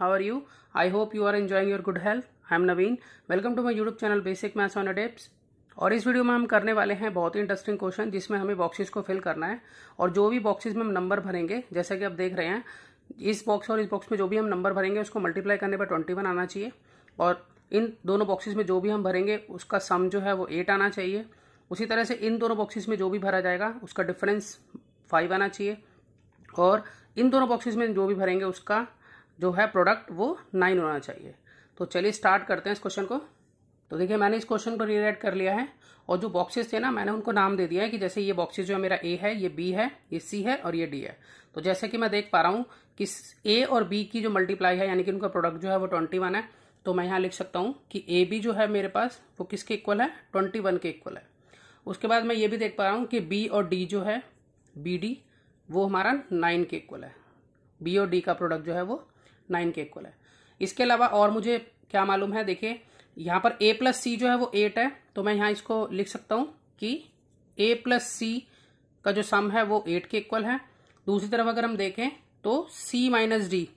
how are you i hope you are enjoying your good health I am Naveen welcome to my YouTube channel basic maths on अडेप्स और इस video में हम करने वाले हैं बहुत ही इंटरेस्टिंग क्वेश्चन जिसमें हमें बॉक्सेस को फिल करना है और जो भी बॉक्सेस में हम नंबर भरेंगे जैसा कि आप देख रहे हैं इस बॉक्स और इस बॉक्स में जो भी हम नंबर भरेंगे उसको मल्टीप्लाई करने पर ट्वेंटी वन आना चाहिए और इन दोनों बॉक्सेस में जो भी हम भरेंगे उसका सम जो है वो एट आना चाहिए उसी तरह से इन दोनों बॉक्सेस में जो भी भरा जाएगा उसका डिफरेंस फाइव आना चाहिए और इन दोनों बॉक्सेस में जो भी भरेंगे उसका जो है प्रोडक्ट वो नाइन होना चाहिए तो चलिए स्टार्ट करते हैं इस क्वेश्चन को तो देखिए मैंने इस क्वेश्चन को रीराइट कर लिया है और जो बॉक्सेस थे ना मैंने उनको नाम दे दिया है कि जैसे ये बॉक्सेस जो है मेरा ए है ये बी है ये सी है और ये डी है तो जैसे कि मैं देख पा रहा हूँ कि ए और बी की जो मल्टीप्लाई है यानी कि उनका प्रोडक्ट जो है वो ट्वेंटी वन है तो मैं यहाँ लिख सकता हूँ कि ए बी जो है मेरे पास वो किसके इक्वल है ट्वेंटी वन के इक्वल है उसके बाद मैं ये भी देख पा रहा हूँ कि बी और डी जो है बी डी वो हमारा नाइन के इक्वल है बी और डी का प्रोडक्ट जो है वो नाइन के इक्वल है इसके अलावा और मुझे क्या मालूम है देखिए यहां पर ए प्लस सी जो है वो एट है तो मैं यहां इसको लिख सकता हूं कि ए प्लस सी का जो सम है वो एट के इक्वल है दूसरी तरफ अगर हम देखें तो C minus D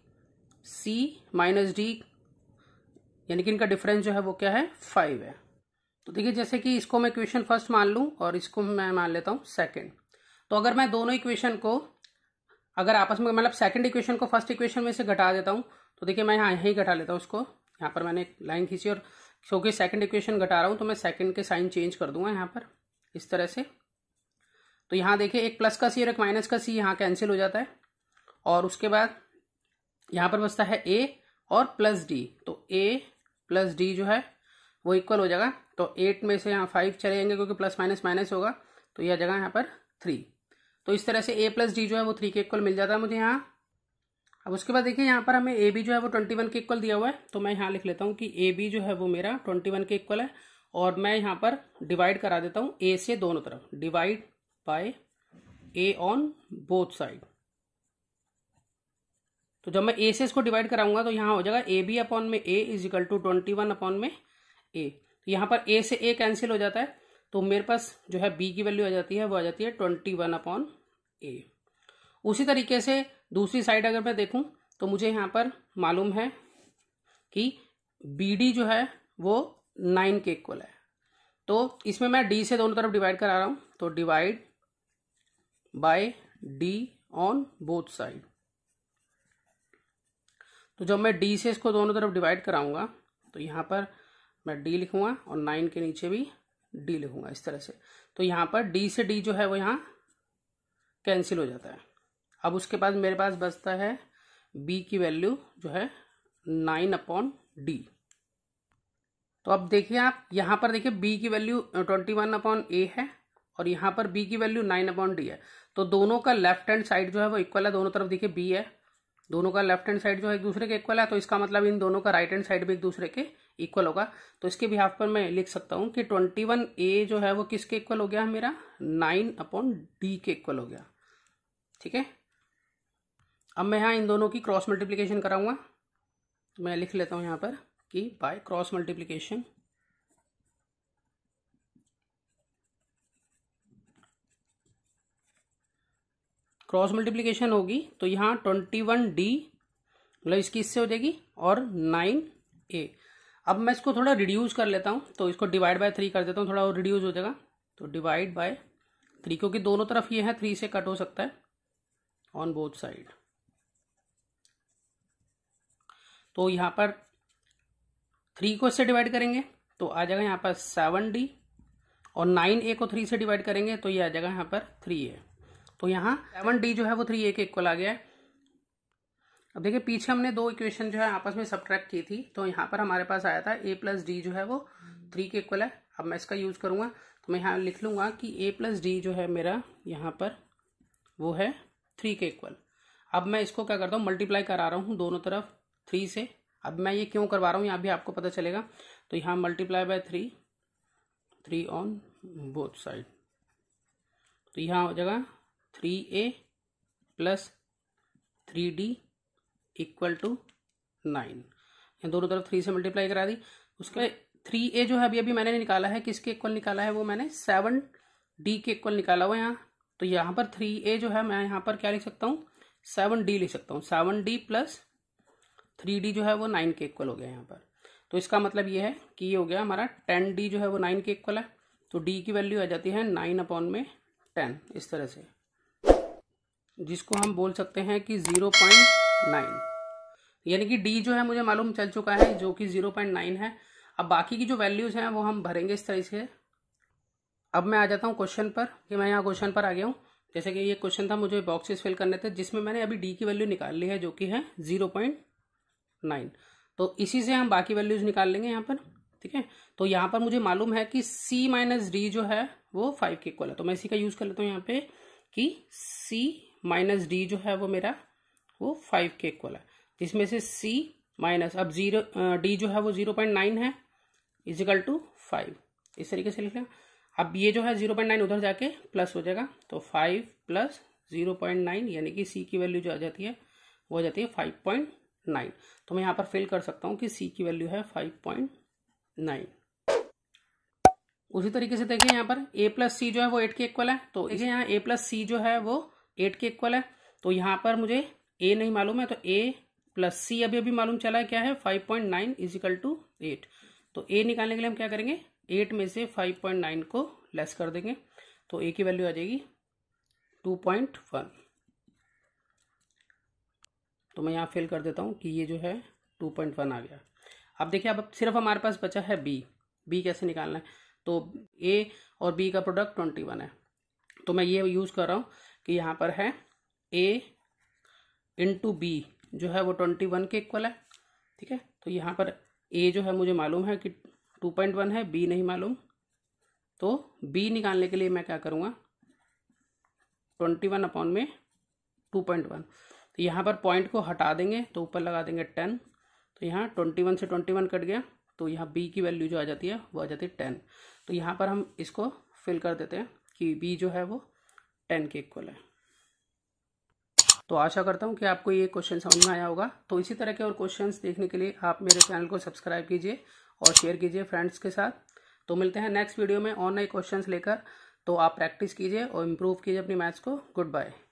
C minus D यानी कि इनका डिफरेंस जो है वो क्या है फाइव है तो देखिए जैसे कि इसको मैं इक्वेशन फर्स्ट मान लू और इसको मैं मान लेता हूँ सेकेंड तो अगर मैं दोनों इक्वेशन को अगर आपस में मतलब सेकंड इक्वेशन को फर्स्ट इक्वेशन में से घटा देता हूँ तो देखिए मैं यहाँ यहीं घटा लेता हूँ उसको यहाँ पर मैंने एक लाइन खींची और क्योंकि सेकंड इक्वेशन घटा रहा हूँ तो मैं सेकंड के साइन चेंज कर दूंगा यहाँ पर इस तरह से तो यहाँ देखिए एक प्लस का सी और एक माइनस का सी यहाँ कैंसिल हो जाता है और उसके बाद यहाँ पर बचता है ए और प्लस डी तो ए प्लस डी जो है वो इक्वल हो जाएगा तो एट में से यहाँ फाइव चले जाएंगे क्योंकि प्लस माइनस माइनस होगा तो यह जगह यहाँ पर थ्री तो इस तरह से ए प्लस डी जो है वो थ्री के इक्वल मिल जाता है मुझे यहाँ अब उसके बाद देखिए यहाँ पर हमें ए बी जो है वो ट्वेंटी वन के इक्वल दिया हुआ है तो मैं यहाँ लिख लेता हूँ कि ए बी जो है वो मेरा ट्वेंटी वन के इक्वल है और मैं यहाँ पर डिवाइड करा देता हूँ ए से दोनों तरफ divide by A on both side तो जब मैं ए से इसको डिवाइड कराऊंगा तो यहाँ हो जाएगा ए बी अपॉन में A is equal to twenty one upon में ए तो यहाँ पर ए से ए कैंसिल हो जाता है तो मेरे पास जो है बी की वैल्यू आ जाती है वो आ जाती है ट्वेंटी वन अपॉन ए उसी तरीके से दूसरी साइड अगर मैं देखूं तो मुझे यहाँ पर मालूम है कि बी डी जो है वो नाइन के इक्वल है तो इसमें मैं डी से दोनों तरफ डिवाइड करा रहा हूँ तो divide by D on both side तो जब मैं डी से इसको दोनों तरफ डिवाइड कराऊंगा तो यहाँ पर मैं डी लिखूंगा और नाइन के नीचे भी डी लिखूंगा इस तरह से तो यहाँ पर डी से डी जो है वो यहाँ कैंसिल हो जाता है अब उसके बाद मेरे पास बचता है बी की वैल्यू जो है नाइन अपॉन डी तो अब देखिए आप यहाँ पर देखिए बी की value twenty one upon A है और यहाँ पर बी की वैल्यू नाइन अपॉन डी है तो दोनों का लेफ्ट हैंड साइड जो है वो इक्वल है दोनों तरफ देखिए बी है दोनों का लेफ्ट हैंड साइड जो है एक दूसरे के इक्वल है तो इसका मतलब इन दोनों का राइट हैंड साइड भी एक दूसरे के इक्वल होगा तो इसके बिहाफ पर मैं लिख सकता हूँ कि ट्वेंटी वन ए जो है वो किसके इक्वल हो गया मेरा नाइन अपॉन डी के इक्वल हो गया ठीक है अब मैं यहाँ इन दोनों की क्रॉस मल्टीप्लीकेशन कराऊंगा तो मैं लिख लेता हूँ यहाँ पर कि by cross multiplication cross multiplication होगी तो यहाँ ट्वेंटी वन डी मतलब इसकी इससे हो जाएगी और नाइन ए अब मैं इसको थोड़ा रिड्यूस कर लेता हूँ तो इसको डिवाइड बाय थ्री कर देता हूँ थोड़ा और रिड्यूस हो जाएगा तो डिवाइड बाय थ्री क्योंकि दोनों तरफ ये है थ्री से कट हो सकता है ऑन बोथ साइड तो यहाँ पर थ्री को इससे डिवाइड करेंगे तो आ जाएगा यहाँ पर सेवन डी और नाइन ए को थ्री से डिवाइड करेंगे तो ये आ जाएगा यहाँ पर थ्री ए तो यहाँ सेवन डी जो है वो थ्री ए के इक्वल आ गया है अब देखिए पीछे हमने दो इक्वेशन जो है आपस में सब्ट्रैक्ट की थी तो यहाँ पर हमारे पास आया था ए प्लस डी जो है वो थ्री के इक्वल है अब मैं इसका यूज करूँगा तो मैं यहाँ लिख लूँगा कि ए प्लस डी जो है मेरा यहाँ पर वो है थ्री के इक्वल अब मैं इसको क्या करता हूँ मल्टीप्लाई करा रहा हूँ दोनों तरफ थ्री से अब मैं ये क्यों करवा रहा हूँ यहाँ भी आपको पता चलेगा तो यहाँ multiply by three three on both side तो यहाँ हो जाएगा three A plus three D equal to nine दोनों तरफ थ्री से मल्टीप्लाई करा दी उसके थ्री ए जो है अभी अभी मैंने निकाला है किसके इक्वल निकाला है वो मैंने सेवन डी के इक्वल निकाला हुआ यहाँ तो यहाँ पर थ्री ए जो है मैं यहाँ पर क्या लिख सकता हूँ सेवन डी लिख सकता हूँ seven D plus three D जो है वो नाइन के इक्वल हो गया यहाँ पर तो इसका मतलब ये है कि ये हो गया हमारा टेन डी जो है वो नाइन के इक्वल है तो डी की वैल्यू आ जाती है नाइन अपॉन में टेन इस तरह से जिसको हम बोल सकते हैं कि ज़ीरो पॉइंट नाइन यानी कि डी जो है मुझे मालूम चल चुका है जो कि ज़ीरो पॉइंट नाइन है अब बाकी की जो वैल्यूज़ हैं वो हम भरेंगे इस तरह से अब मैं आ जाता हूँ क्वेश्चन पर कि मैं यहाँ क्वेश्चन पर आ गया हूँ जैसे कि ये क्वेश्चन था मुझे बॉक्सेस फिल करने थे जिसमें मैंने अभी डी की वैल्यू निकाल ली है जो कि है जीरो पॉइंट नाइन तो इसी से हम बाकी वैल्यूज निकाल लेंगे यहाँ पर ठीक है तो यहाँ पर मुझे मालूम है कि सी माइनस डी जो है वो फाइव के इक्वल है तो मैं इसी का यूज़ कर लेता हूँ यहाँ पे कि सी माइनस डी जो है वो मेरा वो फाइव के इक्वल है जिसमें से सी माइनस अब जीरो डी जो है वो जीरो पॉइंट नाइन है इजिकल टू फाइव इस तरीके से लिख लें अब ये जो है जीरो पॉइंट नाइन उधर जाके प्लस हो जाएगा तो five plus zero point nine यानी कि सी की वैल्यू जो आ जाती है वो आ जाती है फाइव पॉइंट नाइन तो मैं यहाँ पर फिल कर सकता हूँ कि सी की वैल्यू है फाइव पॉइंट नाइन उसी तरीके से देखिए यहाँ पर ए प्लस सी जो है वो एट के इक्वल है तो देखिए यहाँ ए प्लस सी जो है वो एट के इक्वल है तो यहाँ पर मुझे ए नहीं मालूम है तो ए प्लस सी अभी अभी मालूम चला है क्या है five point nine equal to eight तो ए निकालने के लिए हम क्या करेंगे एट में से फाइव पॉइंट नाइन को लेस कर देंगे तो ए की वैल्यू आ जाएगी टू पॉइंट वन तो मैं यहाँ फिल कर देता हूँ कि ये जो है टू पॉइंट वन आ गया अब देखिए अब सिर्फ हमारे पास बचा है बी बी कैसे निकालना है तो ए और बी का प्रोडक्ट ट्वेंटी वन है तो मैं ये यूज़ कर रहा हूँ कि यहाँ पर है ए इंटू बी जो है वो ट्वेंटी वन के इक्वल है ठीक है तो यहाँ पर ए जो है मुझे मालूम है कि टू पॉइंट वन है बी नहीं मालूम तो बी निकालने के लिए मैं क्या करूँगा ट्वेंटी वन अपॉन में टू पॉइंट वन तो यहाँ पर पॉइंट को हटा देंगे तो ऊपर लगा देंगे टेन तो यहाँ ट्वेंटी वन से ट्वेंटी वन कट गया तो यहाँ बी की वैल्यू जो आ जाती है वो आ जाती है टेन तो यहाँ पर हम इसको फिल कर देते हैं कि बी जो है वो टेन के इक्वल है तो आशा करता हूँ कि आपको ये क्वेश्चन समझ में आया होगा तो इसी तरह के और क्वेश्चंस देखने के लिए आप मेरे चैनल को सब्सक्राइब कीजिए और शेयर कीजिए फ्रेंड्स के साथ तो मिलते हैं नेक्स्ट वीडियो में और नए क्वेश्चंस लेकर तो आप प्रैक्टिस कीजिए और इम्प्रूव कीजिए अपनी मैथ्स को गुड बाय